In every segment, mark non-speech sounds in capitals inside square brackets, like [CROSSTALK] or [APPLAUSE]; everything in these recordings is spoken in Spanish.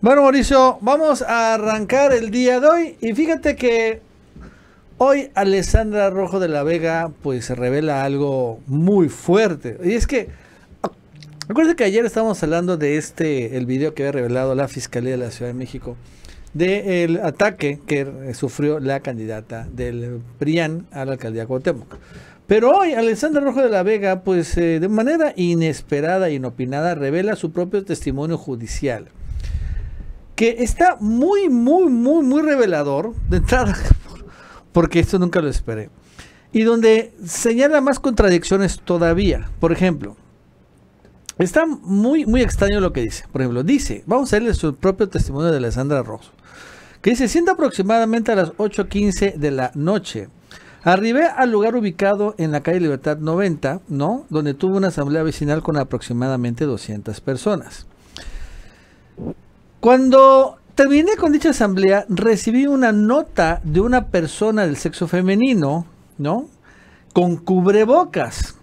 Bueno, Mauricio, vamos a arrancar el día de hoy y fíjate que hoy Alessandra Rojo de la Vega pues revela algo muy fuerte y es que acuérdate que ayer estábamos hablando de este el video que había revelado la Fiscalía de la Ciudad de México del ataque que sufrió la candidata del PRIAN a la alcaldía Cuauhtémoc. Pero hoy Alessandra Rojo de la Vega pues eh, de manera inesperada e inopinada revela su propio testimonio judicial que está muy, muy, muy, muy revelador de entrada, [LAUGHS] porque esto nunca lo esperé. Y donde señala más contradicciones todavía. Por ejemplo, está muy, muy extraño lo que dice. Por ejemplo, dice, vamos a leer su propio testimonio de Alessandra Rosso, que dice, siendo aproximadamente a las 8.15 de la noche, Arribé al lugar ubicado en la calle Libertad 90, ¿no? Donde tuvo una asamblea vecinal con aproximadamente 200 personas. Cuando terminé con dicha asamblea, recibí una nota de una persona del sexo femenino, ¿no? Con cubrebocas.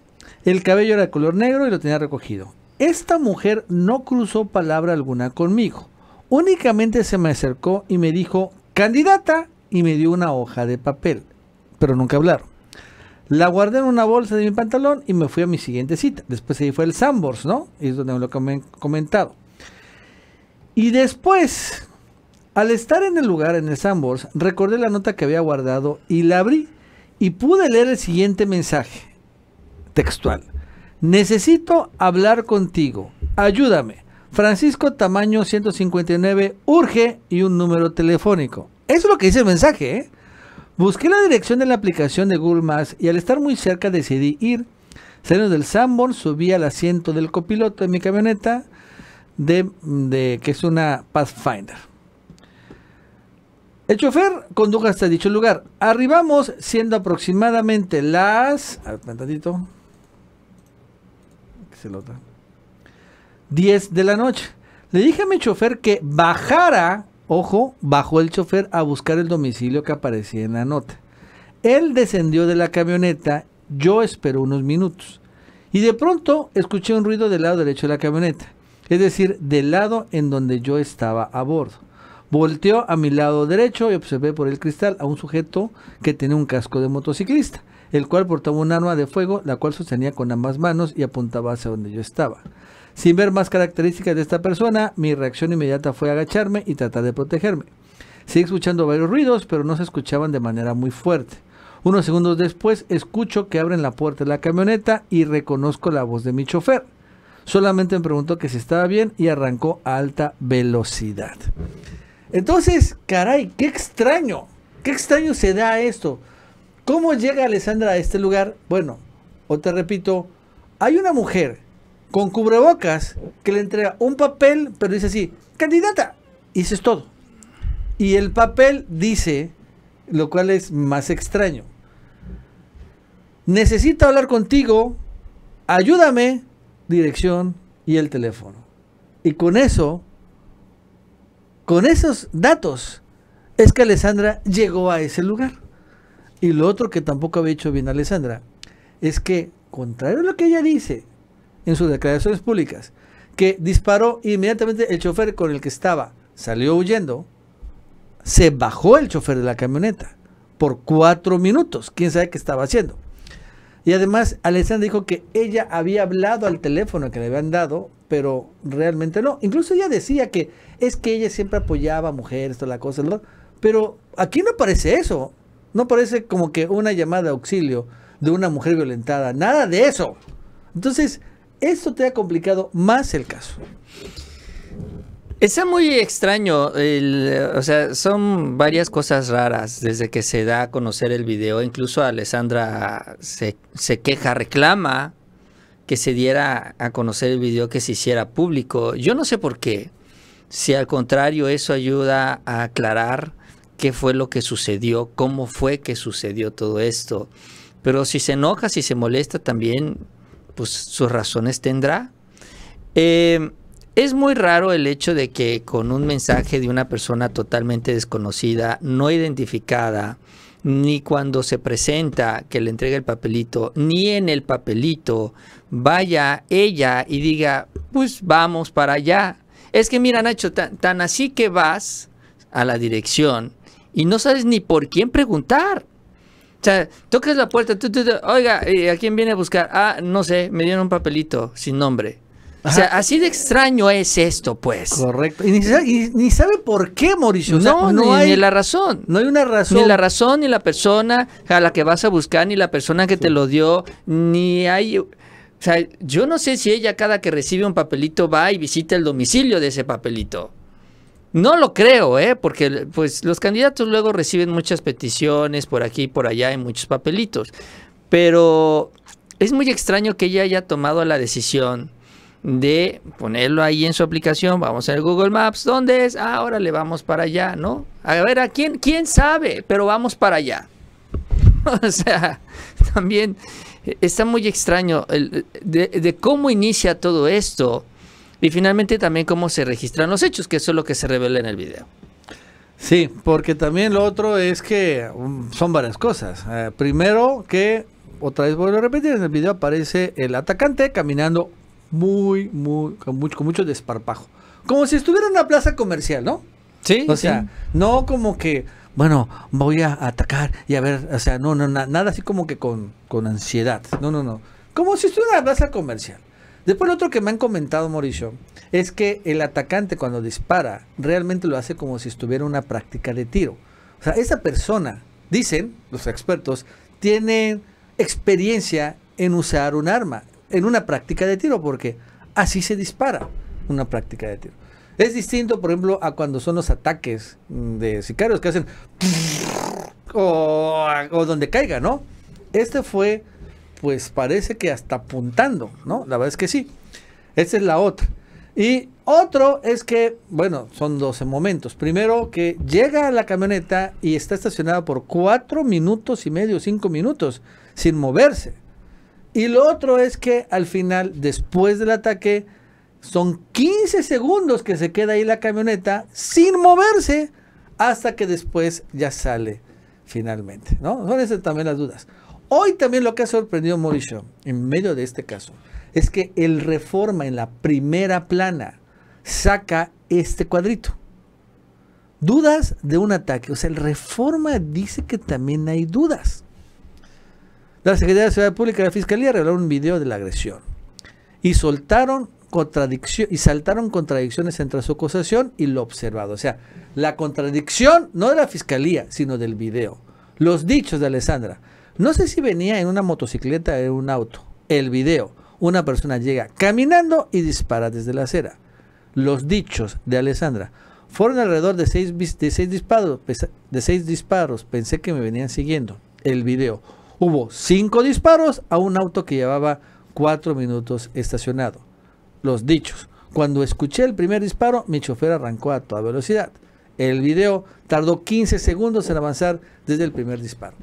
El cabello era de color negro y lo tenía recogido. Esta mujer no cruzó palabra alguna conmigo. Únicamente se me acercó y me dijo, candidata, y me dio una hoja de papel, pero nunca hablaron. La guardé en una bolsa de mi pantalón y me fui a mi siguiente cita. Después ahí fue el Sambors, ¿no? Es donde lo que han comentado. Y después, al estar en el lugar, en el Sambors, recordé la nota que había guardado y la abrí y pude leer el siguiente mensaje textual. Necesito hablar contigo. Ayúdame. Francisco Tamaño 159 urge y un número telefónico. Eso es lo que dice el mensaje. ¿eh? Busqué la dirección de la aplicación de Google Maps y al estar muy cerca decidí ir. Saliendo del Sanborn subí al asiento del copiloto de mi camioneta de, que es una Pathfinder. El chofer condujo hasta dicho lugar. Arribamos siendo aproximadamente las... 10 de la noche. Le dije a mi chofer que bajara, ojo, bajó el chofer a buscar el domicilio que aparecía en la nota. Él descendió de la camioneta, yo espero unos minutos. Y de pronto escuché un ruido del lado derecho de la camioneta es decir, del lado en donde yo estaba a bordo. Volteó a mi lado derecho y observé por el cristal a un sujeto que tenía un casco de motociclista, el cual portaba un arma de fuego, la cual sostenía con ambas manos y apuntaba hacia donde yo estaba. Sin ver más características de esta persona, mi reacción inmediata fue agacharme y tratar de protegerme. Seguí escuchando varios ruidos, pero no se escuchaban de manera muy fuerte. Unos segundos después escucho que abren la puerta de la camioneta y reconozco la voz de mi chofer. Solamente me preguntó que si estaba bien y arrancó a alta velocidad. Entonces, caray, qué extraño. Qué extraño se da esto. ¿Cómo llega Alessandra a este lugar? Bueno, o te repito, hay una mujer con cubrebocas que le entrega un papel, pero dice así, candidata. Y eso es todo. Y el papel dice, lo cual es más extraño, necesito hablar contigo, ayúdame, dirección y el teléfono. Y con eso, con esos datos, es que Alessandra llegó a ese lugar. Y lo otro que tampoco había hecho bien Alessandra es que, contrario a lo que ella dice en sus declaraciones públicas, que disparó inmediatamente el chofer con el que estaba, salió huyendo, se bajó el chofer de la camioneta por cuatro minutos, quién sabe qué estaba haciendo. Y además, Alessandra dijo que ella había hablado al teléfono que le habían dado, pero realmente no. Incluso ella decía que es que ella siempre apoyaba a mujeres, toda la cosa, pero aquí no aparece eso. No parece como que una llamada de auxilio de una mujer violentada. Nada de eso. Entonces, esto te ha complicado más el caso. Está muy extraño, o sea, son varias cosas raras desde que se da a conocer el video. Incluso Alessandra se, se queja, reclama que se diera a conocer el video, que se hiciera público. Yo no sé por qué. Si al contrario eso ayuda a aclarar qué fue lo que sucedió, cómo fue que sucedió todo esto. Pero si se enoja, si se molesta también, pues sus razones tendrá. Eh, es muy raro el hecho de que con un mensaje de una persona totalmente desconocida, no identificada, ni cuando se presenta que le entrega el papelito, ni en el papelito vaya ella y diga, pues vamos para allá. Es que mira Nacho, tan, tan así que vas a la dirección y no sabes ni por quién preguntar. O sea, tocas la puerta, oiga, eh, ¿a quién viene a buscar? Ah, no sé, me dieron un papelito sin nombre. O sea, así de extraño es esto, pues. Correcto. Y ni, sabe por qué, Mauricio. no, ni, hay, la razón. No hay una razón. Ni la razón, ni la persona a la que vas a buscar, ni la persona que te lo dio, ni hay... O sea, yo no sé si ella cada que recibe un papelito va y visita el domicilio de ese papelito. No lo creo, ¿eh? porque pues, los candidatos luego reciben muchas peticiones por aquí y por allá en muchos papelitos. Pero es muy extraño que ella haya tomado la decisión de ponerlo ahí en su aplicación, vamos a ver Google Maps, ¿dónde es? ahora le vamos para allá, ¿no? A ver, ¿a quién, quién sabe? Pero vamos para allá. [LAUGHS] o sea, también eh, está muy extraño de, cómo inicia todo esto y finalmente también cómo se registran los hechos, que eso es lo que se revela en el video. Sí, porque también lo otro es que mm, son varias cosas. Eh, primero que, otra vez vuelvo a repetir, en el video aparece el atacante caminando muy, muy, con mucho, mucho desparpajo. Como si estuviera en una plaza comercial, ¿no? Sí. O sea, no como que, bueno, voy a atacar y a ver, o sea, no, no, nada así como que con, con ansiedad. No, no, no. Como si estuviera en una plaza comercial. Después lo otro que me han comentado, Mauricio, es que el atacante cuando dispara realmente lo hace como si estuviera en una práctica de tiro. O sea, esa persona, dicen los expertos, tiene experiencia en usar un arma, en una práctica de tiro, porque así se dispara una práctica de tiro. Es distinto, por ejemplo, a cuando son los ataques de sicarios que hacen [LAUGHS] o, donde caiga, ¿no? Este fue, pues parece que hasta apuntando, ¿no? La verdad es que sí. Esta es la otra. Y otro es que, bueno, son 12 momentos. Primero, que llega a la camioneta y está estacionada por 4 minutos y medio, 5 minutos, sin moverse. Y lo otro es que al final, después del ataque, son 15 segundos que se queda ahí la camioneta sin moverse hasta que después ya sale finalmente. ¿no? Son esas también las dudas. Hoy también lo que ha sorprendido Mauricio en medio de este caso es que el Reforma en la primera plana saca este cuadrito. Dudas de un ataque. O sea, el Reforma dice que también hay dudas la Secretaría de Seguridad Pública y la Fiscalía revelaron un video de la agresión. Y soltaron y saltaron contradicciones entre su acusación y lo observado. O sea, la contradicción no de la fiscalía, sino del video. Los dichos de Alessandra. No sé si venía en una motocicleta o en un auto. El video. Una persona llega caminando y dispara desde la acera. Los dichos de Alessandra. Fueron alrededor de disparos, de seis disparos. Pensé que me venían siguiendo. El video Hubo cinco disparos a un auto que llevaba cuatro minutos estacionado. Los dichos. Cuando escuché el primer disparo, mi chofer arrancó a toda velocidad. El video tardó 15 segundos en avanzar desde el primer disparo.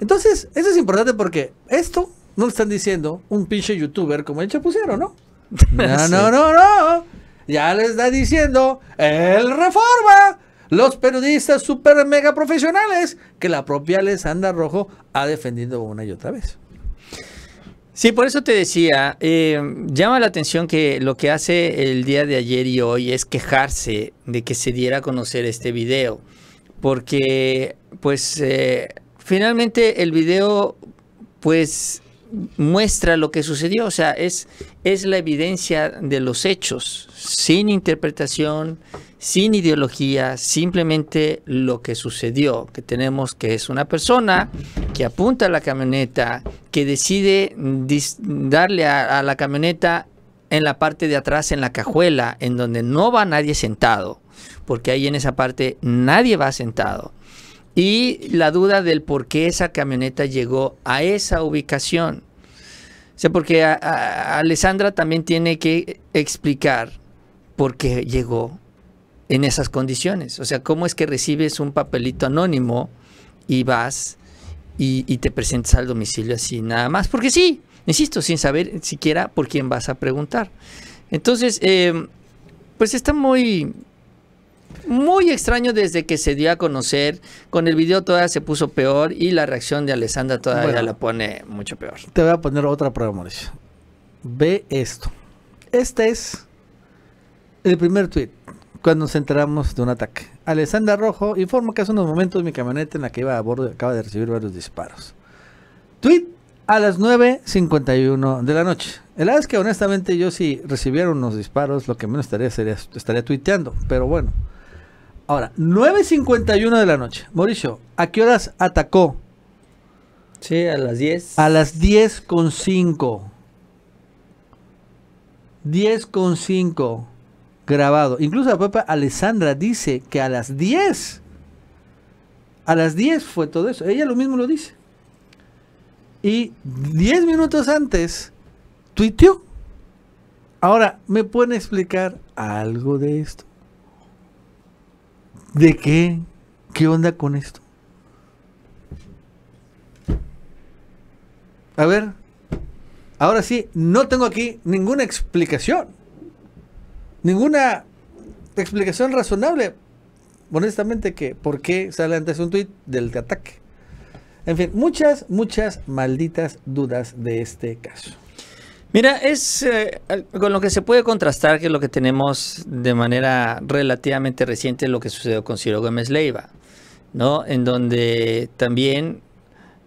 Entonces, eso es importante porque esto no lo están diciendo un pinche youtuber como el chapucero, ¿no? [LAUGHS] No, no, no, no. Ya les está diciendo el Reforma los periodistas super mega profesionales que la propia Alessandra Rojo ha defendido una y otra vez. Sí, por eso te decía, eh, llama la atención que lo que hace el día de ayer y hoy es quejarse de que se diera a conocer este video, porque pues eh, finalmente el video pues muestra lo que sucedió, o sea, es, es la evidencia de los hechos, sin interpretación, sin ideología, simplemente lo que sucedió, que tenemos que es una persona que apunta a la camioneta, que decide darle a la camioneta en la parte de atrás, en la cajuela, en donde no va nadie sentado, porque ahí en esa parte nadie va sentado y la duda del por qué esa camioneta llegó a esa ubicación. O sea, porque Alessandra también tiene que explicar por qué llegó en esas condiciones. O sea, cómo es que recibes un papelito anónimo y vas y, te presentas al domicilio así nada más. Porque sí, insisto, sin saber siquiera por quién vas a preguntar. Entonces, eh, pues está muy, muy extraño desde que se dio a conocer. Con el video todavía se puso peor y la reacción de Alessandra todavía la pone mucho peor. Te voy a poner otra prueba, Mauricio. Ve esto. Este es el primer tweet cuando nos enteramos de un ataque. Alessandra Rojo informa que hace unos momentos mi camioneta en la que iba a bordo acaba de recibir varios disparos. Tweet a las 9.51 de la noche. El verdad es que honestamente yo si recibiera unos disparos, lo que menos estaría sería, estaría tuiteando, pero bueno. Ahora, 9.51 de la noche. Mauricio, ¿a qué horas atacó? Sí, a las 10. A las 10.5. 10.5. grabado. Incluso la propia Alessandra dice que a las 10. A las 10 fue todo eso. Ella lo mismo lo dice. Y 10 minutos antes, tuiteó. Ahora, ¿me pueden explicar algo de esto? ¿De qué? ¿Qué onda con esto? A ver, ahora sí, no tengo aquí ninguna explicación. Ninguna explicación razonable, honestamente, que por qué sale antes un tuit del ataque. En fin, muchas, muchas malditas dudas de este caso. Mira, es eh, con lo que se puede contrastar que lo que tenemos de manera relativamente reciente lo que sucedió con Ciro Gómez Leiva, ¿no? En donde también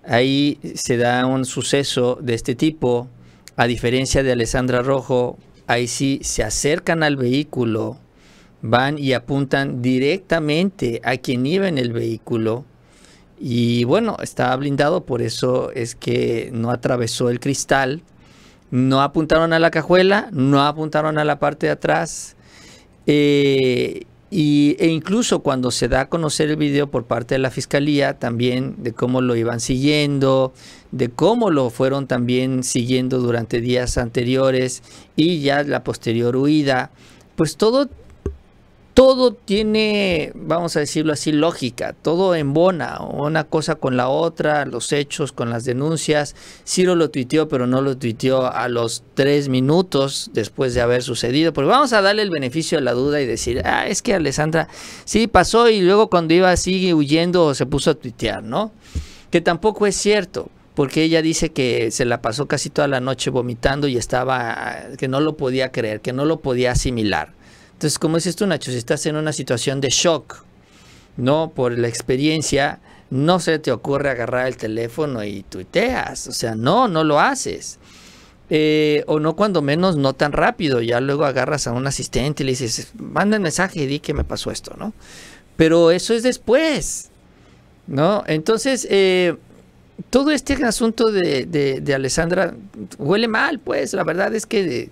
ahí se da un suceso de este tipo, a diferencia de Alessandra Rojo, ahí sí se acercan al vehículo, van y apuntan directamente a quien iba en el vehículo. Y bueno, estaba blindado, por eso es que no atravesó el cristal no apuntaron a la cajuela, no apuntaron a la parte de atrás. Eh, y, e incluso cuando se da a conocer el video por parte de la fiscalía, también de cómo lo iban siguiendo, de cómo lo fueron también siguiendo durante días anteriores y ya la posterior huida, pues todo todo tiene, vamos a decirlo así, lógica, todo embona, una cosa con la otra, los hechos con las denuncias. Ciro lo tuiteó, pero no lo tuiteó a los tres minutos después de haber sucedido. Porque vamos a darle el beneficio de la duda y decir, ah, es que Alessandra sí pasó y luego cuando iba sigue huyendo se puso a tuitear, ¿no? Que tampoco es cierto, porque ella dice que se la pasó casi toda la noche vomitando y estaba, que no lo podía creer, que no lo podía asimilar. Entonces, ¿cómo dices tú, Nacho, si estás en una situación de shock, ¿no? Por la experiencia, no se te ocurre agarrar el teléfono y tuiteas. O sea, no, no lo haces. Eh, o no, cuando menos, no tan rápido. Ya luego agarras a un asistente y le dices, manda el mensaje y di que me pasó esto, ¿no? Pero eso es después, ¿no? Entonces, eh, todo este asunto de, Alessandra huele mal, pues. La verdad es que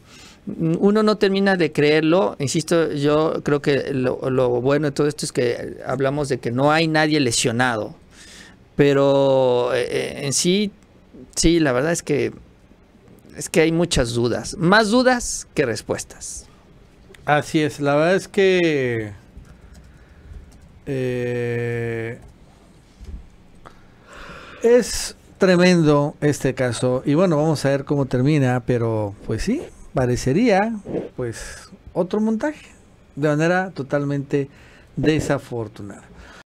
uno no termina de creerlo. Insisto, yo creo que lo, bueno de todo esto es que hablamos de que no hay nadie lesionado. Pero eh, eh, en sí, sí, la verdad es que es que hay muchas dudas. Más dudas que respuestas. Así es, la verdad es que. Eh, es tremendo este caso. Y bueno, vamos a ver cómo termina. Pero pues sí, parecería pues otro montaje de manera totalmente desafortunada.